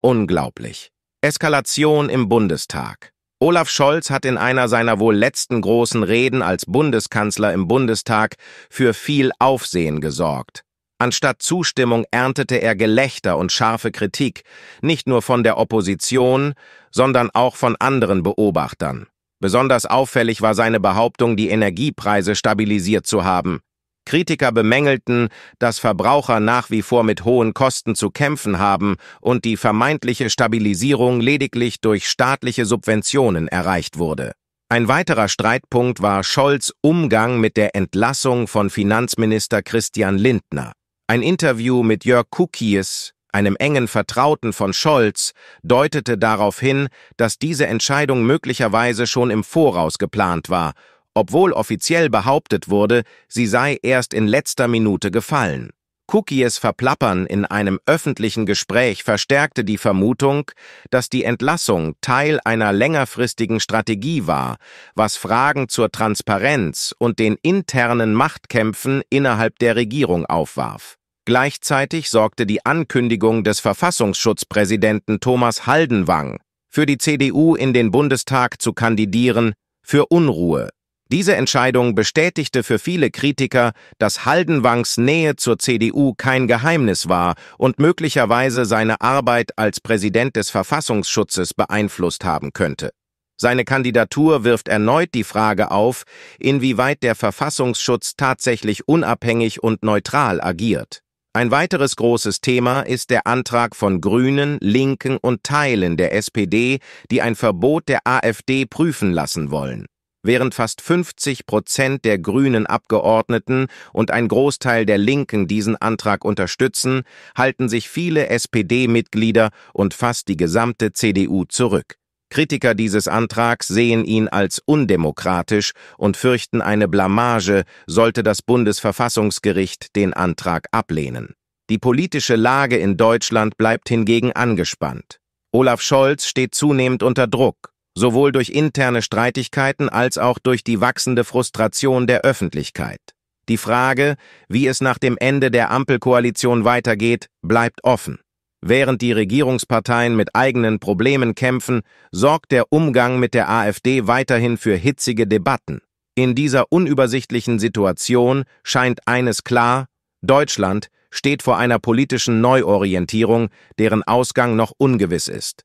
Unglaublich. Eskalation im Bundestag. Olaf Scholz hat in einer seiner wohl letzten großen Reden als Bundeskanzler im Bundestag für viel Aufsehen gesorgt. Anstatt Zustimmung erntete er Gelächter und scharfe Kritik, nicht nur von der Opposition, sondern auch von anderen Beobachtern. Besonders auffällig war seine Behauptung, die Energiepreise stabilisiert zu haben. Kritiker bemängelten, dass Verbraucher nach wie vor mit hohen Kosten zu kämpfen haben und die vermeintliche Stabilisierung lediglich durch staatliche Subventionen erreicht wurde. Ein weiterer Streitpunkt war Scholz Umgang mit der Entlassung von Finanzminister Christian Lindner. Ein Interview mit Jörg Kukies, einem engen Vertrauten von Scholz, deutete darauf hin, dass diese Entscheidung möglicherweise schon im Voraus geplant war obwohl offiziell behauptet wurde, sie sei erst in letzter Minute gefallen. Cookies Verplappern in einem öffentlichen Gespräch verstärkte die Vermutung, dass die Entlassung Teil einer längerfristigen Strategie war, was Fragen zur Transparenz und den internen Machtkämpfen innerhalb der Regierung aufwarf. Gleichzeitig sorgte die Ankündigung des Verfassungsschutzpräsidenten Thomas Haldenwang, für die CDU in den Bundestag zu kandidieren, für Unruhe diese Entscheidung bestätigte für viele Kritiker, dass Haldenwangs Nähe zur CDU kein Geheimnis war und möglicherweise seine Arbeit als Präsident des Verfassungsschutzes beeinflusst haben könnte. Seine Kandidatur wirft erneut die Frage auf, inwieweit der Verfassungsschutz tatsächlich unabhängig und neutral agiert. Ein weiteres großes Thema ist der Antrag von Grünen, Linken und Teilen der SPD, die ein Verbot der AfD prüfen lassen wollen. Während fast 50 Prozent der grünen Abgeordneten und ein Großteil der Linken diesen Antrag unterstützen, halten sich viele SPD-Mitglieder und fast die gesamte CDU zurück. Kritiker dieses Antrags sehen ihn als undemokratisch und fürchten eine Blamage, sollte das Bundesverfassungsgericht den Antrag ablehnen. Die politische Lage in Deutschland bleibt hingegen angespannt. Olaf Scholz steht zunehmend unter Druck sowohl durch interne Streitigkeiten als auch durch die wachsende Frustration der Öffentlichkeit. Die Frage, wie es nach dem Ende der Ampelkoalition weitergeht, bleibt offen. Während die Regierungsparteien mit eigenen Problemen kämpfen, sorgt der Umgang mit der AfD weiterhin für hitzige Debatten. In dieser unübersichtlichen Situation scheint eines klar, Deutschland steht vor einer politischen Neuorientierung, deren Ausgang noch ungewiss ist.